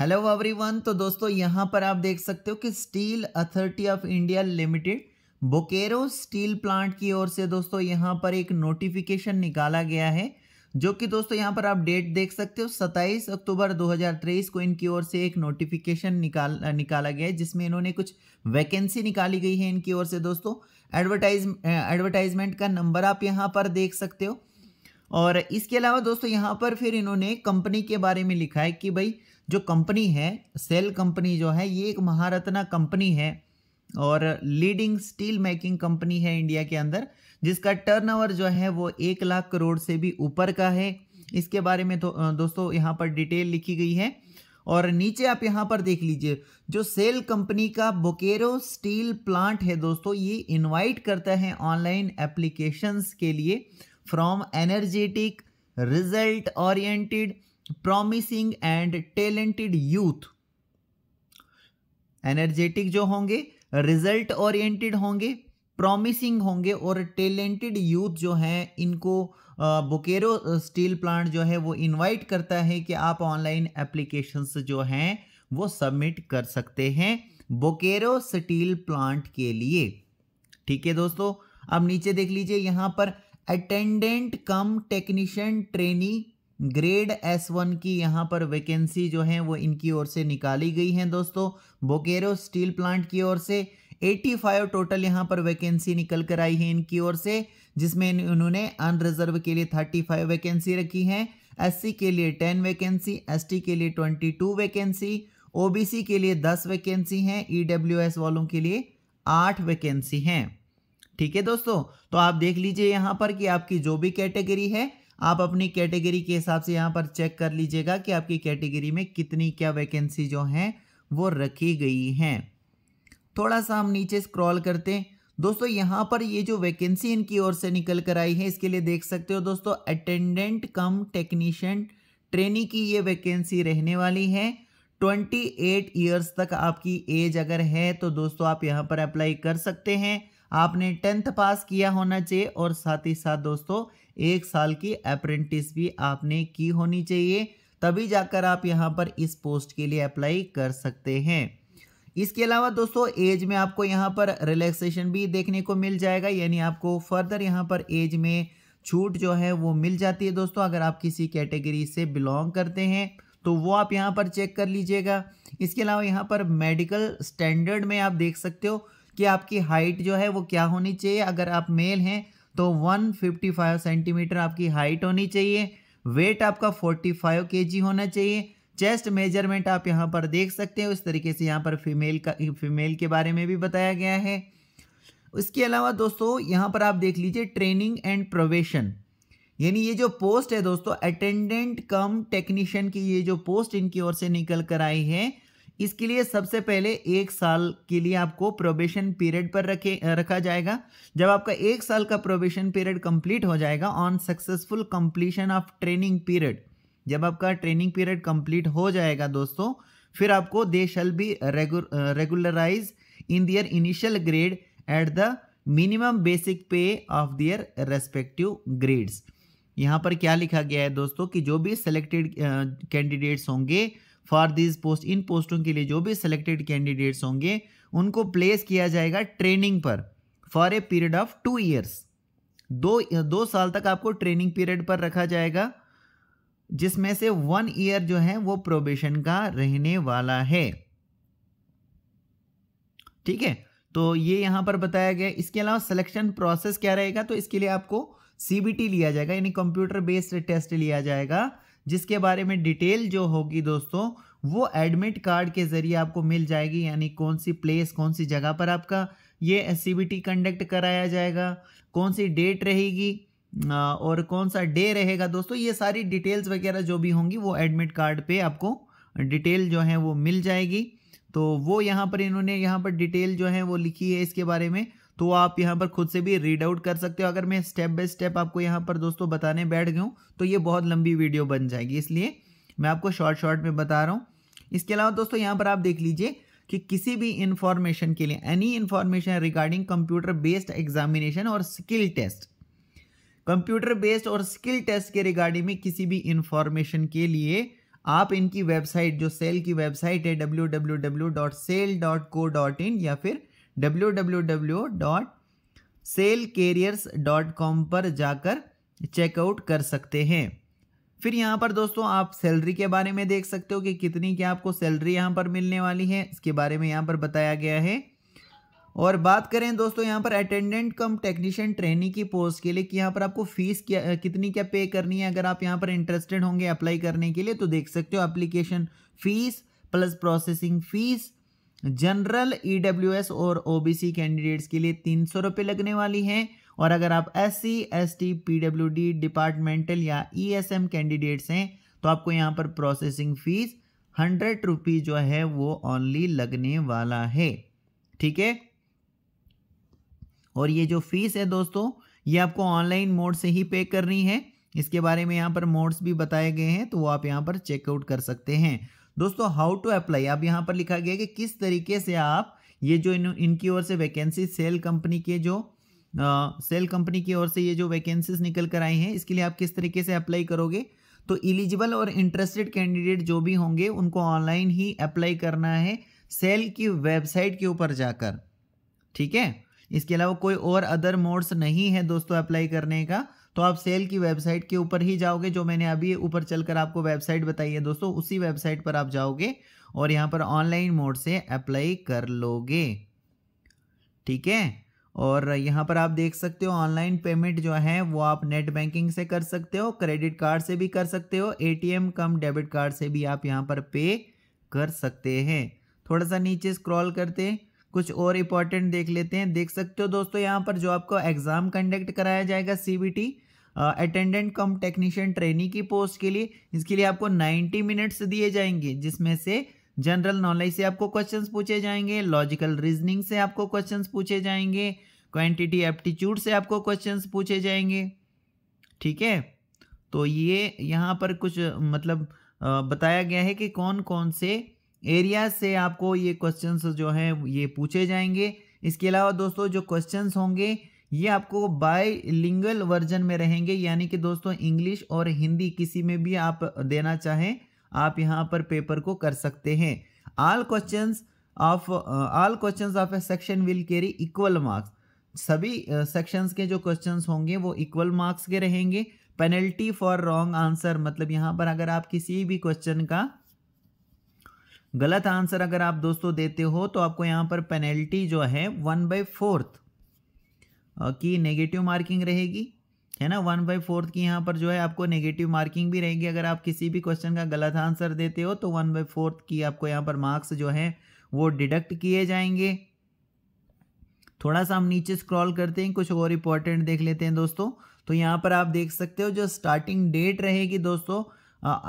hello everyone तो दोस्तों यहाँ पर आप देख सकते हो कि Steel Authority of India Limited Bokaro steel plant की ओर से दोस्तों यहाँ पर एक नोटिफिकेशन निकाला गया है जो कि दोस्तों यहाँ पर आप डेट देख सकते हो 27 अक्टूबर 2023 को इनकी ओर से एक नोटिफिकेशन निकाल निकाला गया है जिसमें इन्होंने कुछ वैकेंसी निकाली गई है इनकी ओर से दोस्तों एडवर्टाइज एडवर्टाइजमेंट का नंबर आप यहाँ पर देख सकते हो और इसके अलावा दोस्तों यहाँ पर फिर इन्होंने कंपनी के बारे में लिखा है कि भाई जो कंपनी है सेल कंपनी जो है ये एक महारत्ना कंपनी है और लीडिंग स्टील मेकिंग कंपनी है इंडिया के अंदर जिसका टर्नओवर जो है वो एक लाख करोड़ से भी ऊपर का है इसके बारे में तो दोस्तों यहाँ पर डिटेल लिखी गई है और नीचे आप यहाँ पर देख लीजिए जो सेल कंपनी का बोकेरो स्टील प्लांट है दोस्तों ये इनवाइट करता है ऑनलाइन एप्लीकेशंस के लिए from energetic result oriented promising and talented youth energetic जो होंगे रिजल्ट ओरिएंटेड होंगे प्रॉमिसिंग होंगे और टैलेंटेड यूथ जो हैं इनको बोकेरो स्टील प्लांट जो है वो इनवाइट करता है कि आप ऑनलाइन एप्लीकेशंस जो हैं वो सबमिट कर सकते हैं बोकेरो स्टील प्लांट के लिए ठीक है दोस्तों अब नीचे देख लीजिए यहाँ पर attendant cum technician trainee grade S one की यहाँ पर वैकेंसी जो है वो इनकी ओर से निकाली गई है दोस्तों बोकेरो स्टील प्लांट की ओर से 85 टोटल यहाँ पर वैकेंसी निकल कर आई है इनकी ओर से जिसमें उन्होंने अनरिजर्व के लिए 35 वैकेंसी रखी है एससी के लिए 10 वैकेंसी एसटी के लिए 22 वैकेंसी ओबीसी के लिए 10 वैकेंसी हैं ईडब्ल्यूएस वालों के लिए 8 वैकेंसी हैं ठीक है दोस्तों तो आप देख लीजिए यहाँ पर कि आपकी जो भी कैटेगरी है आप अपनी कैटेगरी के हिसाब से यहाँ पर चेक कर लीजिएगा कि आपकी कैटेगरी में कितनी क्या वैकेंसी जो हैं वो रखी गई हैं थोड़ा सा हम नीचे स्क्रॉल करते हैं दोस्तों यहाँ पर ये जो वैकेंसी इनकी ओर से निकल कर आई है इसके लिए देख सकते हो दोस्तों अटेंडेंट कम टेक्नीशियन ट्रेनी की ये वैकेंसी रहने वाली है 28 इयर्स तक आपकी एज अगर है तो दोस्तों आप यहाँ पर अप्लाई कर सकते हैं आपने टेंथ पास किया होना चाहिए और साथ ही साथ दोस्तों एक साल की अप्रेंटिस भी आपने की होनी चाहिए तभी जाकर आप यहाँ पर इस पोस्ट के लिए अप्लाई कर सकते हैं इसके अलावा दोस्तों एज में आपको यहाँ पर रिलैक्सेशन भी देखने को मिल जाएगा यानी आपको फर्दर यहाँ पर एज में छूट जो है वो मिल जाती है दोस्तों अगर आप किसी कैटेगरी से बिलोंग करते हैं तो वो आप यहाँ पर चेक कर लीजिएगा इसके अलावा यहाँ पर मेडिकल स्टैंडर्ड में आप देख सकते हो कि आपकी हाइट जो है वो क्या होनी चाहिए अगर आप मेल हैं तो 155 सेंटीमीटर आपकी हाइट होनी चाहिए वेट आपका 45 फाइव होना चाहिए चेस्ट मेजरमेंट आप यहाँ पर देख सकते हैं उस तरीके से यहाँ पर फीमेल का फीमेल के बारे में भी बताया गया है उसके अलावा दोस्तों यहाँ पर आप देख लीजिए ट्रेनिंग एंड प्रोवेशन यानी ये जो पोस्ट है दोस्तों अटेंडेंट कम टेक्नीशियन की ये जो पोस्ट इनकी ओर से निकल कर आई है इसके लिए सबसे पहले एक साल के लिए आपको प्रोबेशन पीरियड पर रखे रखा जाएगा जब आपका एक साल का प्रोबेशन पीरियड कंप्लीट हो जाएगा on successful completion of training period जब आपका ट्रेनिंग पीरियड कंप्लीट हो जाएगा दोस्तों फिर आपको they shall be regularize in their initial grade at the minimum basic pay of their respective grades यहाँ पर क्या लिखा गया है दोस्तों कि जो भी सेलेक्टेड कैंडिडेट्स uh, होंगे फॉर दिस पोस्ट इन पोस्टों के लिए जो भी सिलेक्टेड कैंडिडेट्स होंगे उनको प्लेस किया जाएगा ट्रेनिंग पर for a period of two years दो दो साल तक आपको ट्रेनिंग पीरियड पर रखा जाएगा जिसमें से वन ईयर जो है वो प्रोबेशन का रहने वाला है ठीक है तो ये यहाँ पर बताया गया इसके अलावा सिलेक्शन प्रोसेस क्या रहेगा तो इसके लिए आपको सीबीटी लिया जाएगा यानी कंप्यूटर बेस्ड टेस्ट लिया जाएगा जिसके बारे में डिटेल जो होगी दोस्तों वो एडमिट कार्ड के ज़रिए आपको मिल जाएगी यानी कौन सी प्लेस कौन सी जगह पर आपका ये सी कंडक्ट कराया जाएगा कौन सी डेट रहेगी और कौन सा डे रहेगा दोस्तों ये सारी डिटेल्स वगैरह जो भी होंगी वो एडमिट कार्ड पे आपको डिटेल जो है वो मिल जाएगी तो वो यहाँ पर इन्होंने यहाँ पर डिटेल जो है वो लिखी है इसके बारे में तो आप यहाँ पर खुद से भी रीड आउट कर सकते हो अगर मैं स्टेप बाय स्टेप आपको यहाँ पर दोस्तों बताने बैठ गया तो ये बहुत लंबी वीडियो बन जाएगी इसलिए मैं आपको शॉर्ट शॉर्ट में बता रहा हूँ इसके अलावा दोस्तों यहाँ पर आप देख लीजिए कि किसी भी इंफॉर्मेशन के लिए any information regarding computer based examination और स्किल टेस्ट कंप्यूटर बेस्ड और स्किल टेस्ट के रिगार्डिंग में किसी भी इंफॉर्मेशन के लिए आप इनकी वेबसाइट जो सेल की वेबसाइट है डब्ल्यू या फिर www.salecarriers.com पर जाकर चेकआउट कर सकते हैं फिर यहाँ पर दोस्तों आप सैलरी के बारे में देख सकते हो कि कितनी क्या आपको सैलरी यहाँ पर मिलने वाली है इसके बारे में यहाँ पर बताया गया है और बात करें दोस्तों यहाँ पर अटेंडेंट कम टेक्नीशियन ट्रेनिंग की पोस्ट के लिए कि यहाँ पर आपको फीस क्या कितनी क्या पे करनी है अगर आप यहाँ पर इंटरेस्टेड होंगे अप्लाई करने के लिए तो देख सकते हो application fees plus processing fees general EWS e और ओबीसी कैंडिडेट्स के लिए तीन सौ रुपये लगने वाली है और अगर आप S C S T D departmental या ई एस एम कैंडिडेट्स हैं तो आपको यहाँ पर प्रोसेसिंग फीस हंड्रेड रुपी जो है वो ओनली लगने वाला है ठीक है और ये जो फीस है दोस्तों ये आपको ऑनलाइन मोड से ही पे करनी है इसके बारे में यहाँ पर मोड्स भी बताए गए हैं तो वो आप यहाँ पर चेकआउट कर सकते हैं दोस्तों हाउ टू अप्लाई अब यहाँ पर लिखा गया कि किस तरीके से आप ये जो इन इनकी ओर से वैकेंसी सेल कंपनी के जो सेल कंपनी की ओर से ये जो वैकेंसीज निकल कर आई हैं इसके लिए आप किस तरीके से अप्लाई करोगे तो इलिजिबल और इंटरेस्टेड कैंडिडेट जो भी होंगे उनको ऑनलाइन ही अप्लाई करना है सेल की वेबसाइट के ऊपर जाकर ठीक है इसके अलावा कोई और अदर मोड्स नहीं है दोस्तों अप्लाई करने का तो आप सेल की वेबसाइट के ऊपर ही जाओगे जो मैंने अभी ऊपर चलकर आपको वेबसाइट बताई है दोस्तों उसी वेबसाइट पर आप जाओगे और यहाँ पर ऑनलाइन मोड से अप्लाई कर लोगे ठीक है और यहाँ पर आप देख सकते हो ऑनलाइन पेमेंट जो है वो आप नेट बैंकिंग से कर सकते हो क्रेडिट कार्ड से भी कर सकते हो एटीएम कम डेबिट कार्ड से भी आप यहाँ पर पे कर सकते हैं थोड़ा सा नीचे स्क्रॉल करते हैं कुछ और इंपॉर्टेंट देख लेते हैं देख सकते हो दोस्तों यहाँ पर जो आपको एग्ज़ाम कंडक्ट कराया जाएगा सी अटेंडेंट कम टेक्नीशियन ट्रेनिंग की पोस्ट के लिए इसके लिए आपको 90 मिनट्स दिए जाएंगे जिसमें से जनरल नॉलेज से आपको क्वेश्चंस पूछे जाएंगे लॉजिकल रीजनिंग से आपको क्वेश्चंस पूछे जाएंगे क्वांटिटी एप्टीट्यूड से आपको क्वेश्चंस पूछे जाएंगे ठीक है तो ये यहाँ पर कुछ मतलब बताया गया है कि कौन कौन से एरिया से आपको ये क्वेश्चन जो हैं ये पूछे जाएंगे इसके अलावा दोस्तों जो क्वेश्चन होंगे ये आपको बाय लिंगल वर्जन में रहेंगे यानी कि दोस्तों इंग्लिश और हिंदी किसी में भी आप देना चाहें आप यहाँ पर पेपर को कर सकते हैं all question of all question of A section will carry equal marks सभी सेक्शंस uh, के जो क्वेश्चंस होंगे वो इक्वल मार्क्स के रहेंगे पेनल्टी फॉर रॉन्ग आंसर मतलब यहाँ पर अगर आप किसी भी क्वेश्चन का गलत आंसर अगर आप दोस्तों देते हो तो आपको यहाँ पर पेनल्टी जो है वन बाई फोर्थ की नेगेटिव मार्किंग रहेगी है ना वन बाई फोर्थ की यहाँ पर जो है आपको नेगेटिव मार्किंग भी रहेगी अगर आप किसी भी क्वेश्चन का गलत आंसर देते हो तो वन बाई फोर्थ की आपको यहाँ पर मार्क्स जो है वो डिडक्ट किए जाएंगे थोड़ा सा हम नीचे स्क्रॉल करते हैं कुछ और इम्पोर्टेंट देख लेते हैं दोस्तों तो यहाँ पर आप देख सकते हो जो स्टार्टिंग डेट रहेगी दोस्तों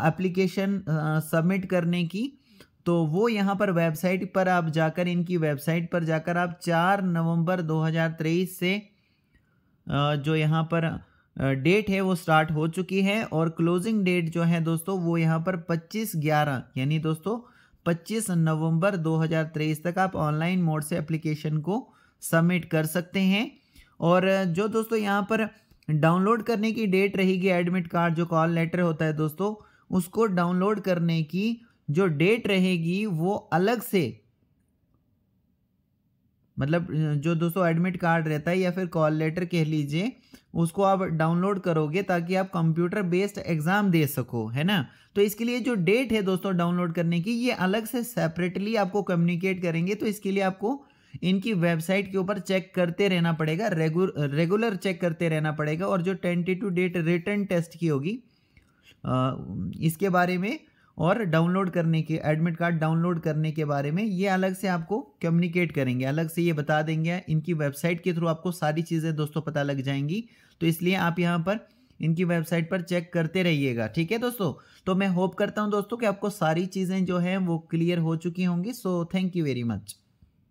एप्लीकेशन सबमिट करने की तो वो यहाँ पर वेबसाइट पर आप जाकर इनकी वेबसाइट पर जाकर आप चार नवंबर 2023 से जो यहाँ पर डेट है वो स्टार्ट हो चुकी है और क्लोजिंग डेट जो है दोस्तों वो यहाँ पर 25 ग्यारह यानी दोस्तों 25 नवंबर 2023 तक आप ऑनलाइन मोड से एप्लीकेशन को सबमिट कर सकते हैं और जो दोस्तों यहाँ पर डाउनलोड करने की डेट रहेगी एडमिट कार्ड जो कॉल लेटर होता है दोस्तों उसको डाउनलोड करने की जो डेट रहेगी वो अलग से मतलब जो दोस्तों एडमिट कार्ड रहता है या फिर कॉल लेटर कह लीजिए उसको आप डाउनलोड करोगे ताकि आप कंप्यूटर बेस्ड एग्ज़ाम दे सको है ना तो इसके लिए जो डेट है दोस्तों डाउनलोड करने की ये अलग से सेपरेटली आपको कम्युनिकेट करेंगे तो इसके लिए आपको इनकी वेबसाइट के ऊपर चेक करते रहना पड़ेगा रेगुलर रेगुलर चेक करते रहना पड़ेगा और जो टेंटेटिव डेट रिटर्न टेस्ट की होगी इसके बारे में और डाउनलोड करने के एडमिट कार्ड डाउनलोड करने के बारे में ये अलग से आपको कम्युनिकेट करेंगे अलग से ये बता देंगे इनकी वेबसाइट के थ्रू आपको सारी चीज़ें दोस्तों पता लग जाएंगी तो इसलिए आप यहाँ पर इनकी वेबसाइट पर चेक करते रहिएगा ठीक है दोस्तों तो मैं होप करता हूँ दोस्तों कि आपको सारी चीज़ें जो हैं वो क्लियर हो चुकी होंगी so thank you very much